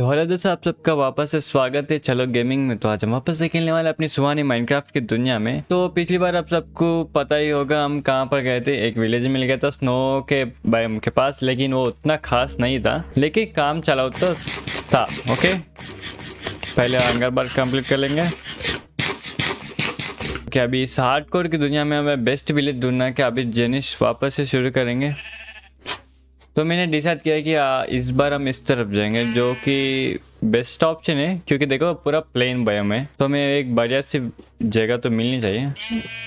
तो हेलो दोस्तों आप सबका वापस से स्वागत है चलो गेमिंग में तो आज हम वापस से खेलने वाले अपनी सुहानी माइनक्राफ्ट की दुनिया में तो पिछली बार आप सबको पता ही होगा हम कहाँ पर गए थे एक विलेज मिल गया था स्नो के बायम के पास लेकिन वो उतना खास नहीं था लेकिन काम चलाओ तो था ओके पहले आंगर बार कम्प्लीट कर लेंगे क्या अभी इस हार्डकोर की दुनिया में हमें बेस्ट विलेज ढूंढना क्या अभी जेनिश वापस से शुरू करेंगे तो मैंने डिसाइड किया कि आ, इस बार हम इस तरफ जाएंगे जो कि बेस्ट ऑप्शन है क्योंकि देखो पूरा प्लेन बयम है तो हमें एक बढ़िया सी जगह तो मिलनी चाहिए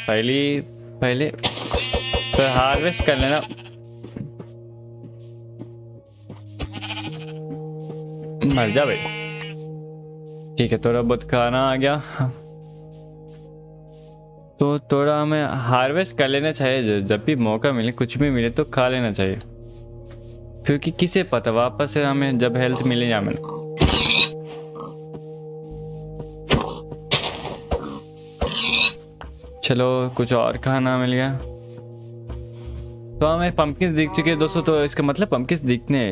पहली पहले तो हार्वेस्ट कर लेना मर जा भाई ठीक है थोड़ा बहुत खाना आ गया तो थोड़ा हमें हार्वेस्ट कर लेना चाहिए जब भी मौका मिले कुछ भी मिले तो खा लेना चाहिए क्योंकि किसे पता वापस से हमें जब हेल्थ मिले या मिले चलो कुछ और खाना मिल गया तो हमें पम्पकिन दिख चुके हैं दोस्तों तो इसका मतलब पम्पकिन दिखने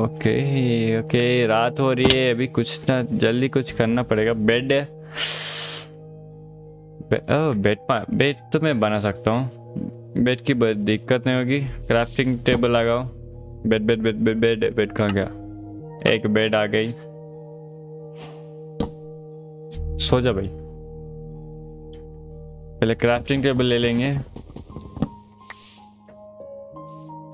ओके ओके रात हो रही है अभी कुछ ना जल्दी कुछ करना पड़ेगा बेड बे, ओ, बेड बेड तो मैं बना सकता हूँ बेड की दिक्कत नहीं होगी क्राफ्टिंग टेबल लगाओ bed bed bed bed bed bed कहाँ गया एक बेड आ गई सो जा भाई पहले क्राफ्टिंग टेबल ले लेंगे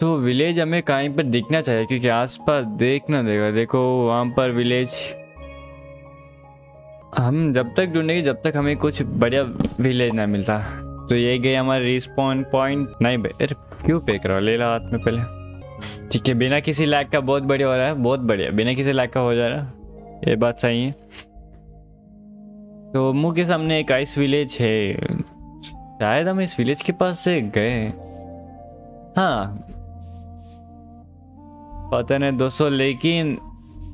तो विलेज हमें कहीं पर दिखना चाहिए क्योंकि आसपास पास देखना देगा देखो वहां पर विलेज हम जब तक ढूंढेंगे जब तक हमें कुछ बढ़िया विलेज ना मिलता तो ये गए हमारे रिस्पॉन्ड पॉइंट नहीं भाई क्यों पे करो ले ला हाथ में पहले ठीक है बिना किसी लैग का बहुत बढ़िया हो रहा है बहुत बढ़िया बिना किसी लैग का हो जा रहा है ये बात सही है तो मुँह के सामने एक आइस विलेज है शायद हम इस विलेज के पास से गए हाँ पता नहीं दोस्तों लेकिन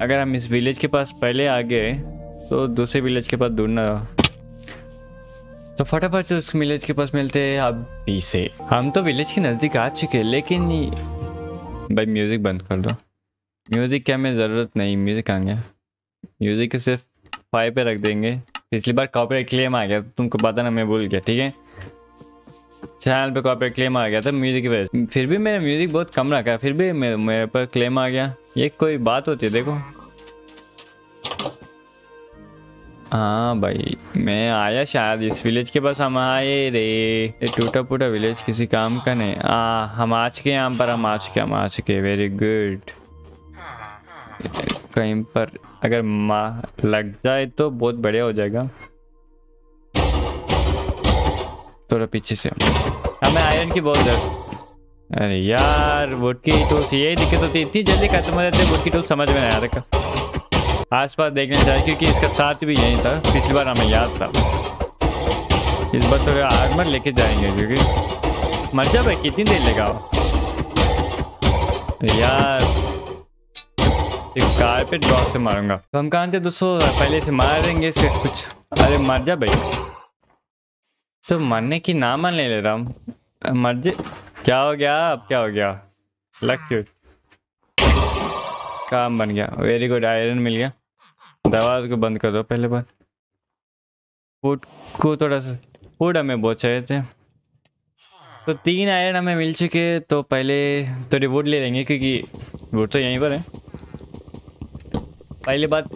अगर हम इस विलेज के पास पहले आ गए तो दूसरे विलेज के पास दूर ना तो फटाफट से उस विलेज के पास मिलते हैं अभी से हम तो विलेज के नज़दीक आ चुके हैं लेकिन भाई म्यूज़िक बंद कर दो म्यूज़िक क्या हमें ज़रूरत नहीं म्यूज़िक आ गया म्यूज़िक सिर्फ फाइव पे रख देंगे पिछली बार कॉपी क्लेम आ गया तो तुमको पता ना मैं भूल गया ठीक है चैनल पे कॉपी क्लेम आ गया था म्यूज़िक की वजह फिर भी मैंने म्यूज़िक बहुत कम रखा फिर भी मेरे पर क्लेम आ गया ये कोई बात होती है देखो हाँ भाई मैं आया शायद इस विलेज के पास हम आए रे ये टूटा फूटा विलेज किसी काम का नहीं आ हम आ चुके यहाँ पर हम आ चुके हम आ चुके वेरी गुड कहीं पर अगर माँ लग जाए तो बहुत बढ़िया हो जाएगा थोड़ा पीछे से हमें आयरन की बहुत जरूरत अरे यार वुड की टूल्स यही दिक्कत होती इतनी जल्दी खत्म हो जाती है वुड की टूल्स समझ में नहीं आ रखा आसपास देखना चाहिए क्योंकि इसका साथ भी यही था पिछली बार हमें याद था इस बार तो आर्मर लेके जाएंगे क्योंकि मर जा भाई कितनी देर लगाओ यार कारपेट ड्रॉप से मारूंगा तो हम कहा थे दोस्तों पहले से मारेंगे इसके कुछ अरे मर जा भाई तो मरने की नाम नहीं ले रहा हूँ मर जा क्या हो गया अब क्या हो गया लक काम बन गया वेरी गुड आयरन मिल गया दवा को बंद कर दो पहले बार फूड को थोड़ा सा फूड हमें बहुत चाहिए थे तो तीन आयरन हमें मिल चुके तो पहले थोड़ी वुड ले लेंगे क्योंकि वुड तो यहीं पर है पहली बात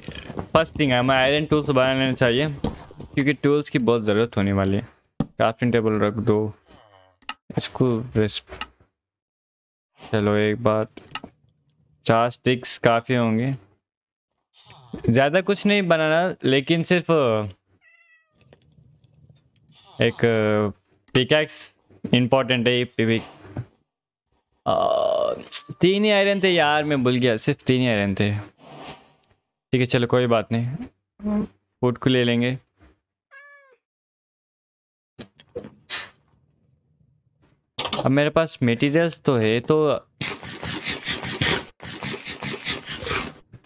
फर्स्ट थिंग हमें आयरन टूल्स बना लेना चाहिए क्योंकि टूल्स की बहुत ज़रूरत होने वाली है क्राफ्टिंग टेबल रख दो इसको रेस्ट चलो एक बात चार स्टिक्स काफ़ी होंगे ज्यादा कुछ नहीं बनाना लेकिन सिर्फ एक पिकैक्स इम्पोर्टेंट है पिक तीन ही आयरन थे यार मैं भूल गया सिर्फ तीन ही आयरन थे ठीक है चलो कोई बात नहीं फूड को ले लेंगे अब मेरे पास मेटीरियल्स तो है तो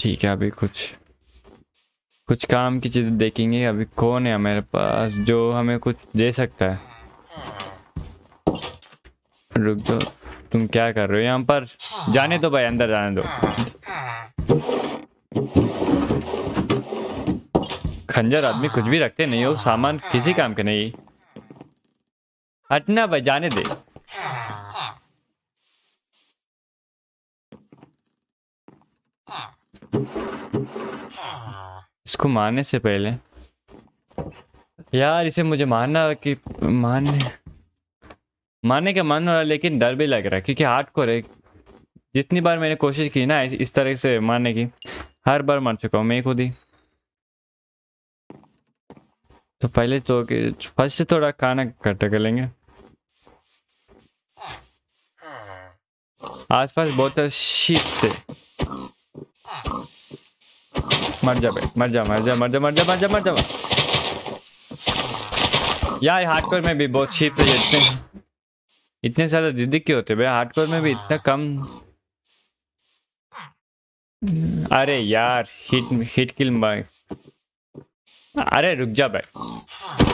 ठीक है अभी कुछ कुछ काम की चीज़ देखेंगे अभी कौन है हमारे पास जो हमें कुछ दे सकता है रुक दो तुम क्या कर रहे हो यहाँ पर जाने दो भाई अंदर जाने दो खंजर आदमी कुछ भी रखते नहीं हो सामान किसी काम के नहीं हटना भाई जाने दे इसको मारने से पहले यार इसे मुझे मारना कि मारने मारने का मन हो रहा लेकिन डर भी लग रहा है क्योंकि हार्ड कोर है जितनी बार मैंने कोशिश की ना इस तरह से मारने की हर बार मर चुका हूँ मैं खुद ही तो पहले तो फर्स्ट तो थोड़ा खाना इकट्ठा कर लेंगे आसपास बहुत सारे शीप थे मर जा भाई मर जा मर जा मर जा मर जा मर जा मर जा यार हार्डकोर में भी बहुत शीत है इतने इतने ज़्यादा जिद्दी क्यों होते भाई हार्डकोर में भी इतना कम अरे यार हिट हिट किल भाई अरे रुक जा भाई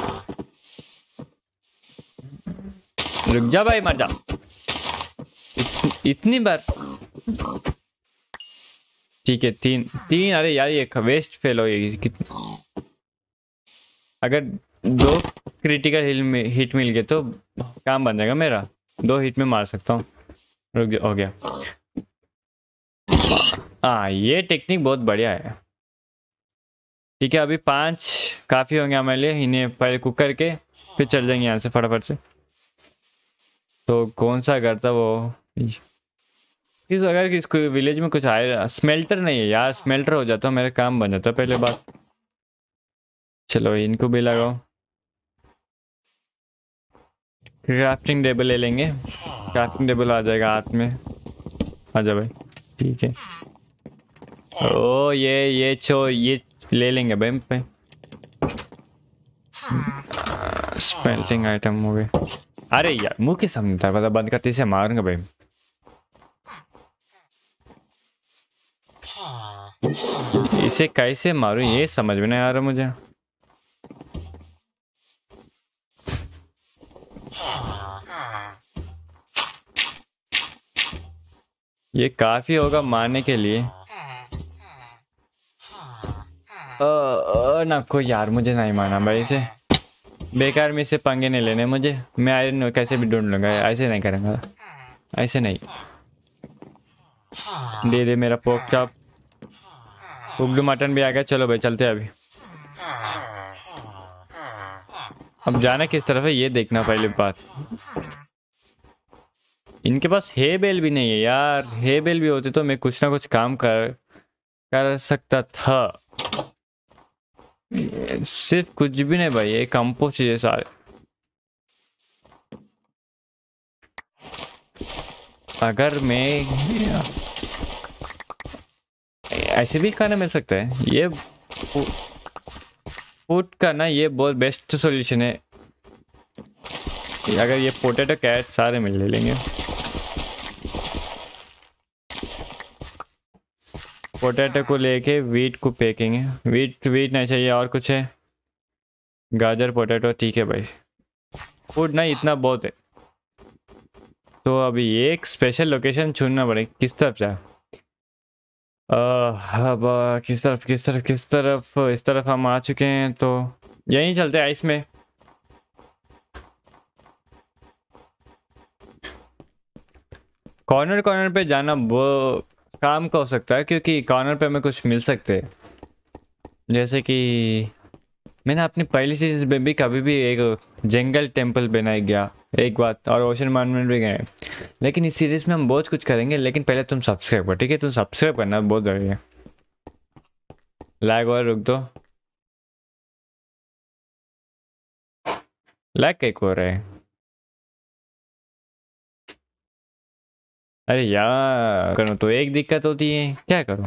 रुक जा भाई मर जा इत, इतनी बार ठीक है तीन तीन अरे यार ये वेस्ट फेल हो कितनी अगर दो क्रिटिकल हिल में हिट मिल गए तो काम बन जाएगा मेरा दो हिट में मार सकता हूँ रुक हो गया हाँ ये टेक्निक बहुत बढ़िया है ठीक है अभी पांच काफ़ी होंगे हमारे लिए इन्हें पहले कुक करके फिर चल जाएंगे यहाँ से फटाफट से तो कौन सा करता वो इस अगर किस विलेज में कुछ आए स्मेल्टर नहीं है यार स्मेल्टर हो जाता मेरा काम बन जाता पहले बात चलो इनको भी लगाओ क्राफ्टिंग टेबल ले लेंगे क्राफ्टिंग टेबल आ जाएगा हाथ में आ जा भाई ठीक है ओ ये ये छो ये ले लेंगे भाई पे स्मेल्टिंग आइटम हो गए अरे यार मुँह के सामने था पता मतलब बंद करते से मारूंगा भाई इसे कैसे मारूं ये समझ में नहीं आ रहा मुझे ये काफी होगा मारने के लिए ना कोई यार मुझे नहीं मारना भाई इसे बेकार में इसे पंगे नहीं लेने मुझे मैं आयरन कैसे भी ढूंढ लूंगा ऐसे नहीं करूंगा ऐसे नहीं दे दे मेरा पोक चॉप उगडू मटन भी आ गया चलो भाई चलते हैं अभी अब जाना किस तरफ है ये देखना पहले बात इनके पास हे बेल भी नहीं है यार हे बेल भी होते तो मैं कुछ ना कुछ काम कर कर सकता था सिर्फ कुछ भी नहीं भाई ये कंपो चीजें सारे अगर मैं ऐसे भी खाना मिल सकता है ये फूड का ना ये बहुत बेस्ट सॉल्यूशन है अगर ये पोटैटो कैट सारे मिल ले लेंगे पोटैटो को लेके वीट को पेकेंगे वीट वीट नहीं चाहिए और कुछ है गाजर पोटैटो ठीक है भाई फूड ना इतना बहुत है तो अभी एक स्पेशल लोकेशन चुनना पड़ेगा किस तरफ जाए अब किस तरफ किस तरफ किस तरफ इस तरफ हम आ चुके हैं तो यहीं चलते हैं आइस में कॉर्नर कॉर्नर पे जाना वो काम का हो सकता है क्योंकि कॉर्नर पे हमें कुछ मिल सकते हैं जैसे कि मैंने अपनी पहली सीरीज में भी कभी भी एक जंगल टेम्पल बनाया गया एक बात और ओशन मॉन्यूमेंट भी गए लेकिन इस सीरीज में हम बहुत कुछ करेंगे लेकिन पहले तुम सब्सक्राइब करो ठीक है तुम सब्सक्राइब करना बहुत ज़रूरी है लाइक और रुक दो लाइक कैक हो रहा है अरे यार करो तो एक दिक्कत होती है क्या करो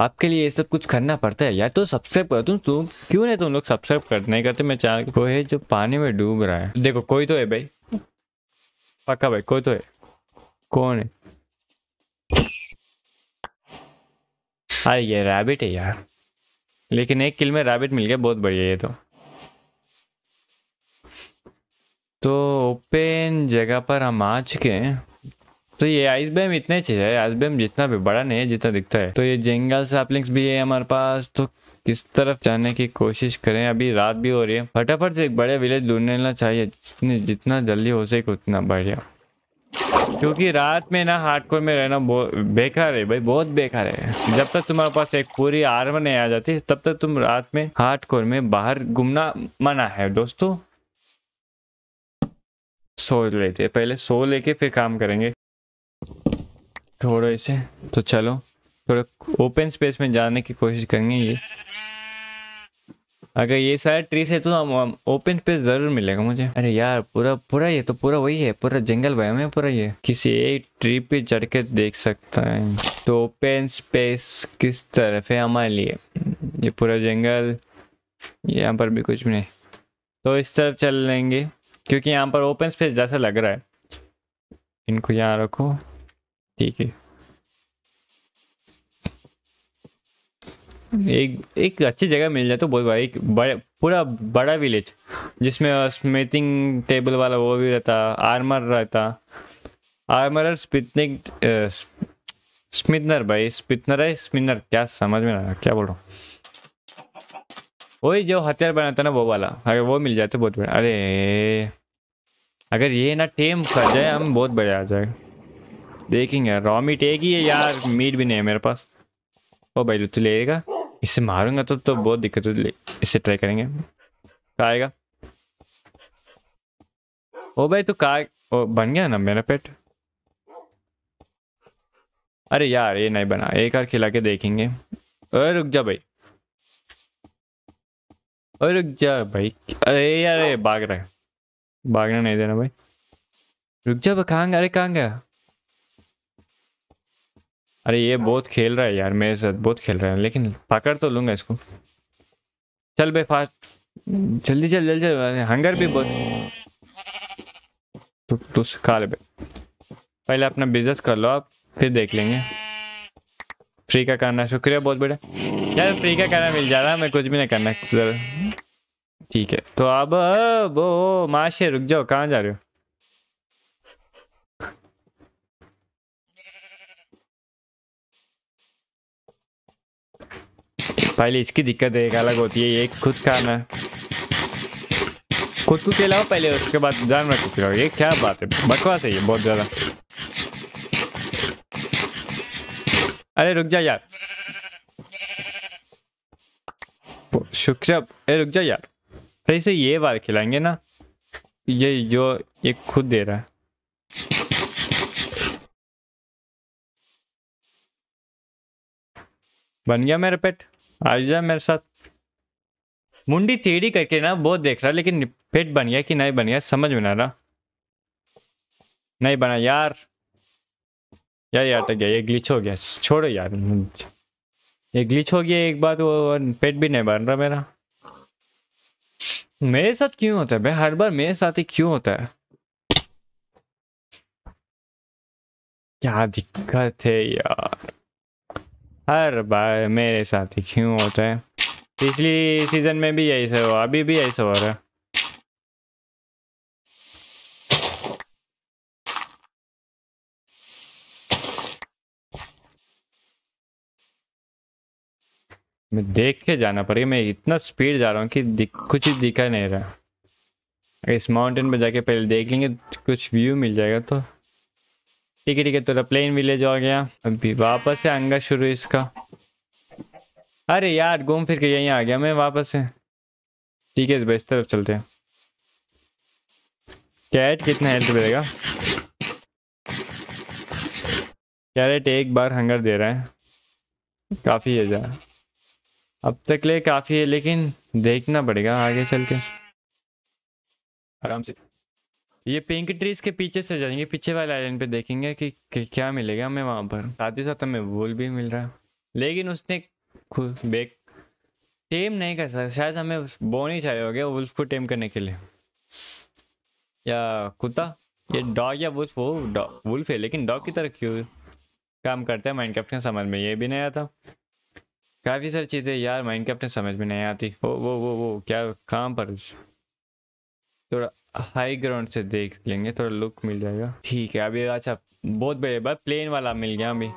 आपके लिए ये सब कुछ करना पड़ता है यार तो सब्सक्राइब कर तुम तुम क्यों नहीं तुम लोग सब्सक्राइब कर नहीं करते मैं चाह को है जो पानी में डूब रहा है देखो कोई तो है भाई पक्का भाई कोई तो है कौन है अरे ये रैबिट है यार लेकिन एक किल में रैबिट मिल गया बहुत बढ़िया ये तो तो ओपन जगह पर हम आ चुके हैं तो ये आइस बैम इतने चीज है आइस बैम जितना भी बड़ा नहीं है जितना दिखता है तो ये जेंगल सैपलिंग्स भी है हमारे पास तो किस तरफ जाने की कोशिश करें अभी रात भी हो रही है फटाफट से एक बड़े विलेज ढूंढना चाहिए जितने जितना जल्दी हो सके उतना बढ़िया क्योंकि रात में ना हार्डकोर में रहना बेकार है भाई बहुत बेकार है जब तक तुम्हारे पास एक पूरी आर्म नहीं आ जाती तब तक तुम रात में हार्डकोर में बाहर घूमना मना है दोस्तों सो लेते पहले सो लेके फिर काम करेंगे छोड़ो इसे तो चलो थोड़ा ओपन स्पेस में जाने की कोशिश करेंगे ये अगर ये सारे ट्रीस है तो हम ओपन स्पेस जरूर मिलेगा मुझे अरे यार पूरा पूरा ये तो पूरा वही है पूरा जंगल भाई में पूरा ये किसी एक ट्री पे चढ़ के देख सकता है तो ओपन स्पेस किस तरफ है हमारे लिए ये पूरा जंगल यहाँ पर भी कुछ भी नहीं तो इस तरफ चल लेंगे क्योंकि यहाँ पर ओपन स्पेस जैसा लग रहा है इनको यहाँ रखो ठीक है एक एक अच्छी जगह मिल जाए तो बहुत बड़ा एक बड़े पूरा बड़ा विलेज जिसमें स्मिथिंग टेबल वाला वो भी रहता आर्मर रहता आर्मर स्पितनिक स्मिथनर भाई स्पिथनर है स्मिनर क्या समझ में आ क्या बोल रहा हूँ वही जो हथियार बनाता ना वो वाला अगर वो मिल जाए तो बहुत बड़ा अरे अगर ये ना टेम कर जाए हम बहुत बड़े आ जाएगा देखेंगे यार रॉ मीट एक ही है यार मीट भी नहीं है मेरे पास ओ भाई तू लेगा इसे मारूंगा तो तो बहुत दिक्कत है इसे ट्राई करेंगे आएगा ओ भाई तो का ओ, बन गया ना मेरा पेट अरे यार ये नहीं बना एक बार खिला के देखेंगे अरे रुक जा भाई अरे रुक जा भाई अरे यार भाग रहा है भागना नहीं देना भाई रुक जा भाई कहाँ अरे कहाँ गया अरे ये बहुत खेल रहा है यार मेरे साथ बहुत खेल रहा है लेकिन पकड़ तो लूंगा इसको चल बे फास्ट जल्दी चल जल्दी चल हंगर भी बहुत तो तो खा ले पहले अपना बिजनेस कर लो आप फिर देख लेंगे फ्री का करना शुक्रिया बहुत बेटा यार फ्री का करना मिल जा रहा है मैं कुछ भी नहीं करना ठीक है तो अब वो माशे रुक जाओ कहाँ जा रहे हो पहले इसकी दिक्कत एक अलग होती है ये खुद का है खुद को खिलाओ पहले उसके बाद जानवर को फिर ये क्या बात है बकवास है ये बहुत ज़्यादा अरे रुक जा यार शुक्रिया अरे रुक जा यार फिर से ये बार खिलाएंगे ना ये जो ये खुद दे रहा है बन गया मेरा पेट जा मेरे साथ मुंडी टेढ़ी करके ना बहुत देख रहा लेकिन पेट बन गया कि नहीं बन गया समझ में ना रहा नहीं बना यार यार यार तो अटक गया ये ग्लिच हो गया छोड़ो यार ये ग्लिच हो गया एक बार वो पेट भी नहीं बन रहा मेरा मेरे साथ क्यों होता है भाई हर बार मेरे साथ ही क्यों होता है क्या दिक्कत है यार हर बार मेरे साथ ही क्यों होता है पिछली सीजन में भी से हुआ अभी भी ऐसा हो रहा है मैं देख के जाना पड़ेगा मैं इतना स्पीड जा रहा हूँ कि कुछ दिखा नहीं रहा इस माउंटेन पर जाके पहले देख लेंगे कुछ व्यू मिल जाएगा तो ठीक है ठीक है तो प्लेन विलेज आ गया अभी वापस से अंगा शुरू इसका अरे यार घूम फिर के यहीं आ गया मैं वापस से ठीक है भाई इस तरफ चलते हैं कैट कितना हेल्थ मिलेगा कैरेट एक बार हंगर दे रहा है काफ़ी है जरा अब तक ले काफ़ी है लेकिन देखना पड़ेगा आगे चल के आराम से ये पिंक ट्रीज के पीछे से जाएंगे पीछे वाले आइलैंड पे देखेंगे कि, क्या मिलेगा हमें वहां पर साथ ही साथ हमें वोल भी मिल रहा है लेकिन उसने खुद बेक टेम नहीं कर सकता शायद हमें बो नहीं चाहिए गया वुल्फ को टेम करने के लिए या कुत्ता ये डॉग या वुल्फ वो वुल्फ है लेकिन डॉग की तरह क्यों काम करता है माइंड कैप्टन समझ में ये भी नहीं आता काफ़ी सारी चीज़ें यार माइंड कैप्टन समझ में नहीं आती वो वो वो वो क्या काम पर थोड़ा हाई ग्राउंड से देख लेंगे थोड़ा लुक मिल जाएगा ठीक है अभी अच्छा बहुत बड़े बात प्लेन वाला मिल गया अभी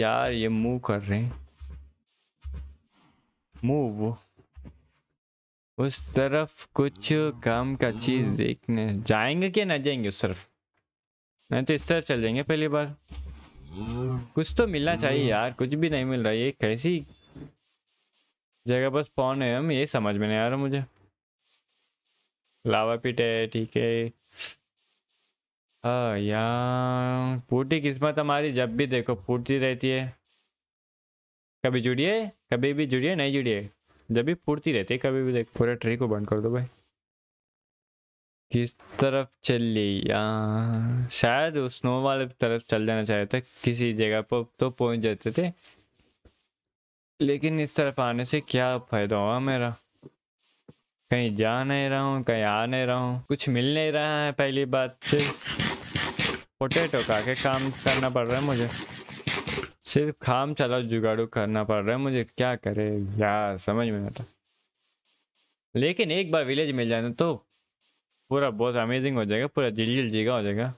यार ये मूव कर रहे हैं मूव उस तरफ कुछ काम का चीज देखने जाएंगे क्या ना जाएंगे उस तरफ नहीं तो इस तरफ चल जाएंगे पहली बार कुछ तो मिलना चाहिए यार कुछ भी नहीं मिल रहा ये कैसी जगह बस पौन है हम ये समझ में नहीं आ रहा मुझे लावा पीट है ठीक है हाँ यार फूटी किस्मत हमारी जब भी देखो फूटती रहती है कभी जुड़िए कभी भी जुड़िए नहीं जुड़िए जब भी फूटती रहती है कभी भी देख पूरे ट्री को बंद कर दो भाई किस तरफ चल रही शायद स्नो वाले तरफ चल जाना चाहिए था किसी जगह पर तो पहुंच जाते थे लेकिन इस तरफ आने से क्या फ़ायदा हुआ मेरा कहीं जा नहीं रहा हूँ कहीं आ नहीं रहा हूँ कुछ मिल नहीं रहा है पहली बात से पोटैटो का के काम करना पड़ रहा है मुझे सिर्फ काम चला जुगाड़ू करना पड़ रहा है मुझे क्या करे यार समझ में आता लेकिन एक बार विलेज मिल जाए तो पूरा बहुत अमेजिंग हो जाएगा पूरा जिल जिल जीगा हो जाएगा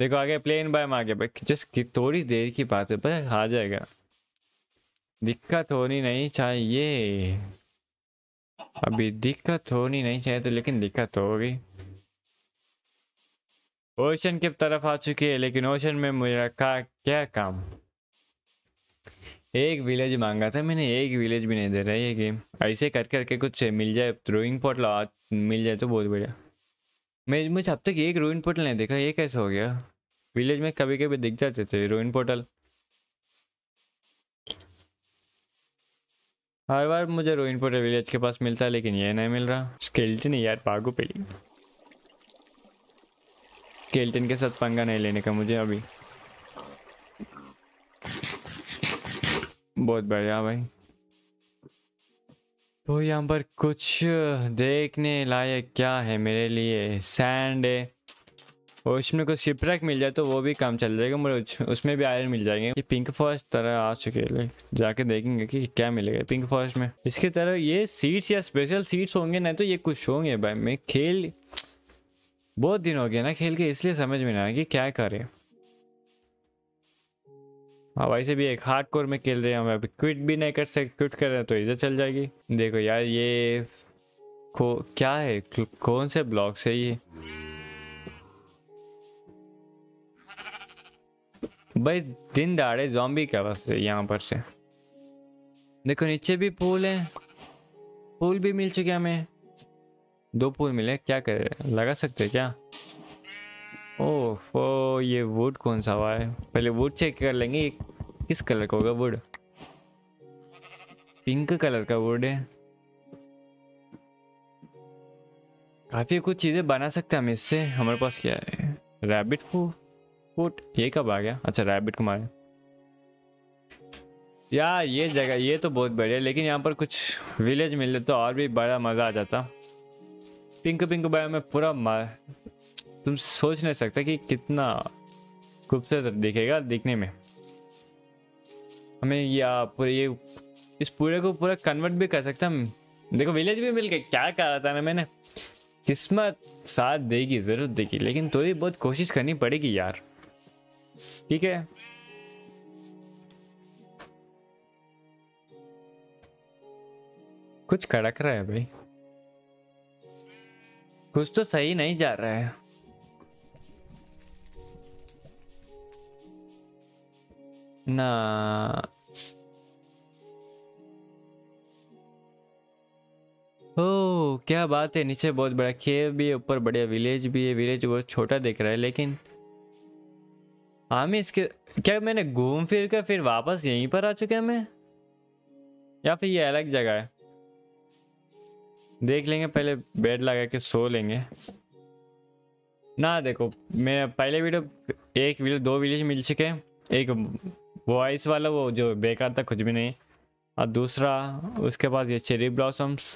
देखो आगे प्लेन बाय आगे आगे जस्ट थोड़ी देर की बात है बस आ जाएगा दिक्कत होनी नहीं चाहिए अभी दिक्कत होनी नहीं चाहिए तो लेकिन दिक्कत होगी ओशन की तरफ आ चुकी है लेकिन ओशन में मुझे रखा क्या काम एक विलेज मांगा था मैंने एक विलेज भी नहीं दे रहा है ये गेम ऐसे कर करके कुछ मिल जाए रोइंग पोर्टल मिल जाए तो बहुत बढ़िया मैं मुझे अब तक एक रोइन पोर्टल नहीं देखा ये कैसे हो गया विलेज में कभी कभी दिख जाते थे रोइन पोर्टल हर बार मुझे रोइनपुर विलेज के पास मिलता है लेकिन ये नहीं मिल रहा स्केल्टन यार पागो पेली स्केल्टन के साथ पंगा नहीं लेने का मुझे अभी बहुत बढ़िया भाई तो यहाँ पर कुछ देखने लायक क्या है मेरे लिए सैंड है और इसमें कुछ शिप ट्रैक मिल जाए तो वो भी काम चल जाएगा मुझे उसमें भी आयरन मिल जाएंगे ये पिंक फॉरेस्ट तरह आ चुके हैं जाके देखेंगे कि क्या मिलेगा पिंक फॉरेस्ट में इसके तरह ये सीट्स या स्पेशल सीट्स होंगे नहीं तो ये कुछ होंगे भाई मैं खेल बहुत दिन हो गया ना खेल के इसलिए समझ में ना कि क्या करें हाँ वैसे भी एक हार्ड कोर में खेल रहे हैं हम अभी क्विट भी नहीं कर सकते क्विट कर रहे हैं तो इधर चल जाएगी देखो यार ये को क्या है कौन से ब्लॉक्स है ये भाई दिन दाड़े जॉम्बी क्या बस यहाँ पर से देखो नीचे भी पूल है फूल भी मिल चुके हमें दो पूल मिले क्या करे लगा सकते क्या ओह ये वुड कौन सा हुआ है पहले वुड चेक कर लेंगे किस कलर का होगा वुड पिंक कलर का वुड है काफ़ी कुछ चीज़ें बना सकते हैं हम इससे हमारे पास क्या है रैबिट फूड फुट ये कब आ गया अच्छा रैबिट को मारे यार ये जगह ये तो बहुत बढ़िया लेकिन यहाँ पर कुछ विलेज मिल तो और भी बड़ा मज़ा आ जाता पिंक पिंक बाय में पूरा तुम सोच नहीं सकते कि कितना खूबसूरत दिखेगा दिखने में हमें या पूरे ये इस पूरे को पूरा कन्वर्ट भी कर सकते हम देखो विलेज भी मिल गए क्या कहा था ना मैंने किस्मत साथ देगी ज़रूर देगी लेकिन थोड़ी बहुत कोशिश करनी पड़ेगी यार ठीक है कुछ कड़क रहा है भाई कुछ तो सही नहीं जा रहा है ना ओ क्या बात है नीचे बहुत बड़ा खेत भी है ऊपर बढ़िया विलेज भी है विलेज बहुत छोटा दिख रहा है लेकिन हम हाँ, इसके क्या मैंने घूम फिर कर फिर वापस यहीं पर आ चुके हैं मैं या फिर ये अलग जगह है देख लेंगे पहले बेड लगा के सो लेंगे ना देखो मैं पहले वीडियो एक वीडियो दो विलेज मिल चुके हैं एक वॉइस वाला वो जो बेकार था कुछ भी नहीं और दूसरा उसके पास ये चेरी ब्लॉसम्स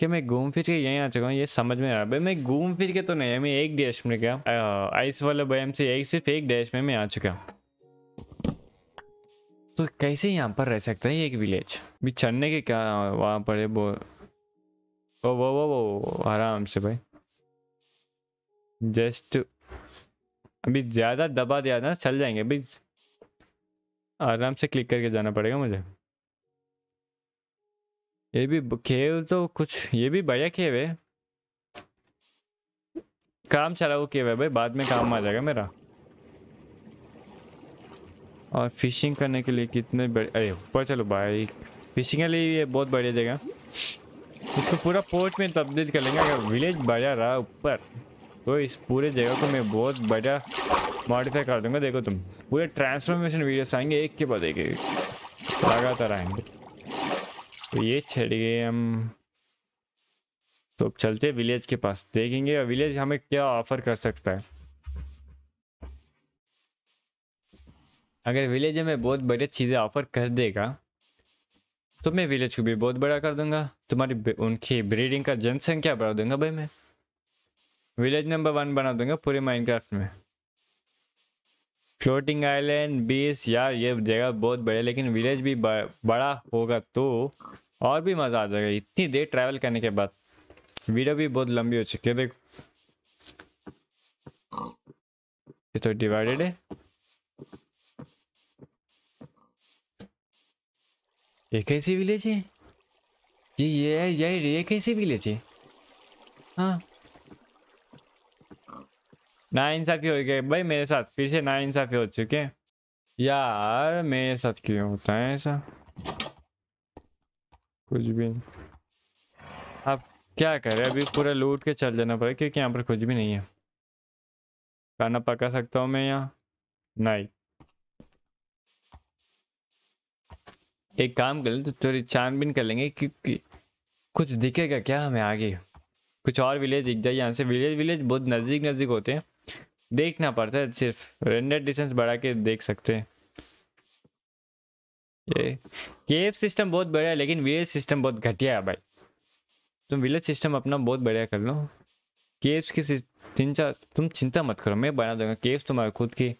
कि मैं घूम फिर के यहीं आ चुका हूँ ये समझ में आ रहा है मैं घूम फिर के तो नहीं है मैं एक डैश में गया आइस वाले बयाम से एक सिर्फ एक डैश में मैं आ चुका तो कैसे यहाँ पर रह सकता है एक विलेज भी चढ़ने के क्या वहाँ पर है वो वो वो वो वो आराम से भाई जस्ट अभी ज़्यादा दबा दिया ना चल जाएंगे अभी आराम से क्लिक करके जाना पड़ेगा मुझे ये भी खेल तो कुछ ये भी बढ़िया खेल है काम चलाऊ खेल है भाई बाद में काम आ जाएगा मेरा और फिशिंग करने के लिए कितने बड़े अरे ऊपर चलो भाई फिशिंग के लिए ये बहुत बढ़िया जगह इसको पूरा पोर्ट में तब्दील कर लेंगे अगर विलेज बढ़िया रहा ऊपर तो इस पूरे जगह को मैं बहुत बढ़िया मॉडिफाई कर दूंगा देखो तुम पूरे ट्रांसफॉर्मेशन वीडियोस आएंगे एक के बाद एक लगातार आएंगे तो ये छड़ गए हम तो चलते विलेज के पास देखेंगे विलेज हमें क्या ऑफर कर सकता है अगर विलेज हमें बहुत बड़ी चीज़ें ऑफर कर देगा तो मैं विलेज को भी बहुत बड़ा कर दूंगा तुम्हारी उनकी ब्रीडिंग का जनसंख्या बढ़ा दूंगा भाई मैं विलेज नंबर वन बना दूंगा पूरे माइनक्राफ्ट में फ्लोटिंग आइलैंड बीस यार ये जगह बहुत बड़े लेकिन विलेज भी बड़ा होगा तो और भी मज़ा आ जाएगा इतनी देर ट्रैवल करने के बाद वीडियो भी बहुत लंबी हो चुकी है देखो ये तो डिवाइडेड है ये कैसी विलेज है जी ये यही ये कैसी विलेज है हाँ ना इंसाफी हो गया भाई मेरे साथ फिर से ना इंसाफी हो चुके यार मेरे साथ क्यों होता है ऐसा कुछ भी नहीं आप क्या करें अभी पूरा लूट के चल जाना पड़ेगा क्योंकि यहाँ पर कुछ भी नहीं है खाना पका सकता हूँ मैं यहाँ नहीं एक काम कर लें तो थोड़ी छानबीन कर लेंगे क्योंकि कुछ दिखेगा क्या हमें आगे कुछ और विलेज दिख जाए यहाँ से विलेज विलेज बहुत नज़दीक नज़दीक होते हैं देखना पड़ता है सिर्फ रेंडर डिस्टेंस बढ़ा के देख सकते हैं केव सिस्टम बहुत बढ़िया है लेकिन विलेज सिस्टम बहुत घटिया है भाई तुम विलेज सिस्टम अपना बहुत बढ़िया कर लो केव्स की चिंता तुम चिंता मत करो मैं बना दूंगा केव्स तुम्हारे खुद की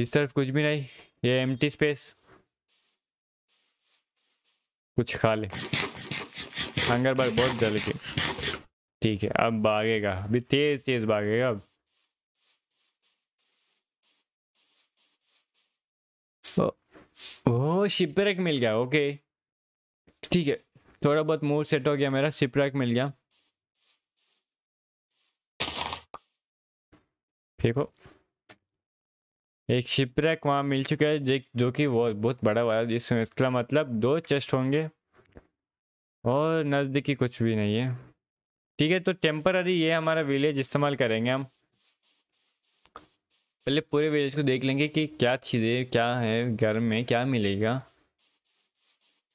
इस तरफ कुछ भी नहीं ये एम स्पेस कुछ खा ले हंगर बार बहुत जल के ठीक है अब भागेगा अभी तेज तेज भागेगा अब तो, शिप रैक मिल गया ओके ठीक है थोड़ा बहुत मूड सेट हो गया मेरा रैक मिल गया ठीक हो एक रैक वहाँ मिल चुका है जो कि वो बहुत बड़ा वाला जिस इसका मतलब दो चेस्ट होंगे और नज़दीकी कुछ भी नहीं है ठीक है तो टेम्पररी ये हमारा विलेज इस्तेमाल करेंगे हम पहले पूरे विलेज को देख लेंगे कि क्या चीज़ें क्या है घर में क्या मिलेगा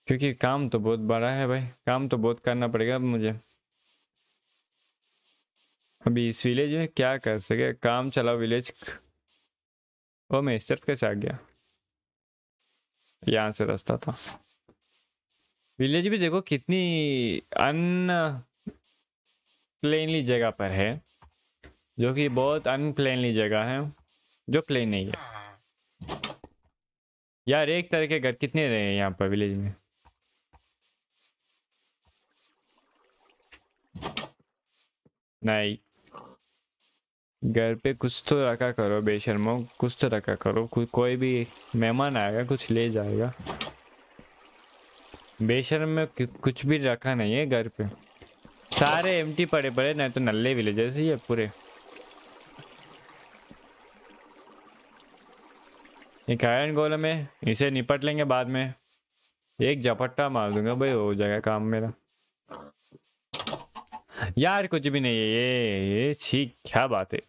क्योंकि काम तो बहुत बड़ा है भाई काम तो बहुत करना पड़ेगा अब मुझे अभी इस विलेज में क्या कर सके काम चला विलेज वो मैं इस तरफ कैसे आ गया यहाँ से रास्ता था विलेज भी देखो कितनी अन प्लेनली जगह पर है जो कि बहुत अनप्लेनली जगह है जो प्लेन नहीं है यार एक तरह के घर कितने रहे हैं यहाँ पर विलेज में नहीं घर पे कुछ तो रखा करो बेशर्मो कुछ तो रखा करो को, कोई भी मेहमान आएगा कुछ ले जाएगा बेशर्म में कुछ भी रखा नहीं है घर पे सारे एम्प्टी पड़े पड़े नहीं तो नल्ले विलेजेस ही है पूरे एक आयरन गोलम में इसे निपट लेंगे बाद में एक झपट्टा मार दूंगा भाई हो जाएगा काम मेरा यार कुछ भी नहीं है ये ये ठीक क्या बात है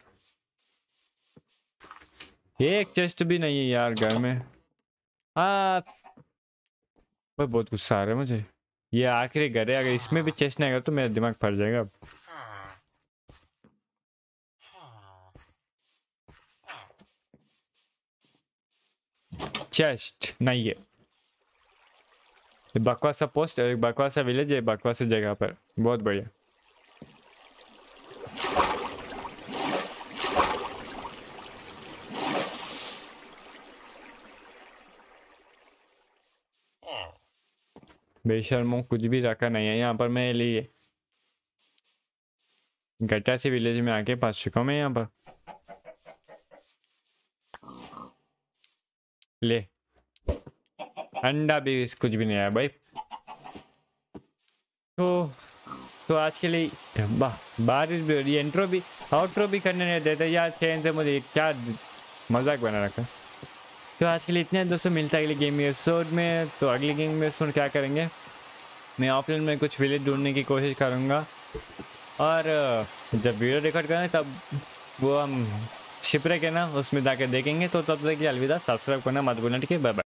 एक चेस्ट भी नहीं है यार घर में हाँ बहुत गुस्सा आ रहा है मुझे ये आखिरी घर है अगर इसमें भी चेस्ट नहीं आएगा तो मेरा दिमाग फट जाएगा अब चेस्ट नहीं है ये बकवासा पोस्ट है एक बकवासा विलेज है बकवासा जगह पर बहुत बढ़िया बेशर्मों कुछ भी रखा नहीं है यहाँ पर मैं लिए गट्टा से विलेज में आके पास चुका हूँ मैं यहाँ पर ले अंडा भी कुछ भी नहीं आया भाई तो तो आज के लिए बा, बारिश भी हो रही एंट्रो भी आउट्रो भी करने नहीं देते यार चैन से मुझे क्या मजाक बना रखा तो आज के लिए इतने दोस्तों मिलता है अगले गेम एपिसोड में तो अगले गेम में सुन क्या करेंगे मैं ऑफलाइन में कुछ विलेज ढूंढने की कोशिश करूँगा और जब वीडियो रिकॉर्ड करें तब वो हम शिपरे के ना उसमें जाके देखेंगे तो तब तक अलविदा सब्सक्राइब करना मत भूलना ठीक है बाय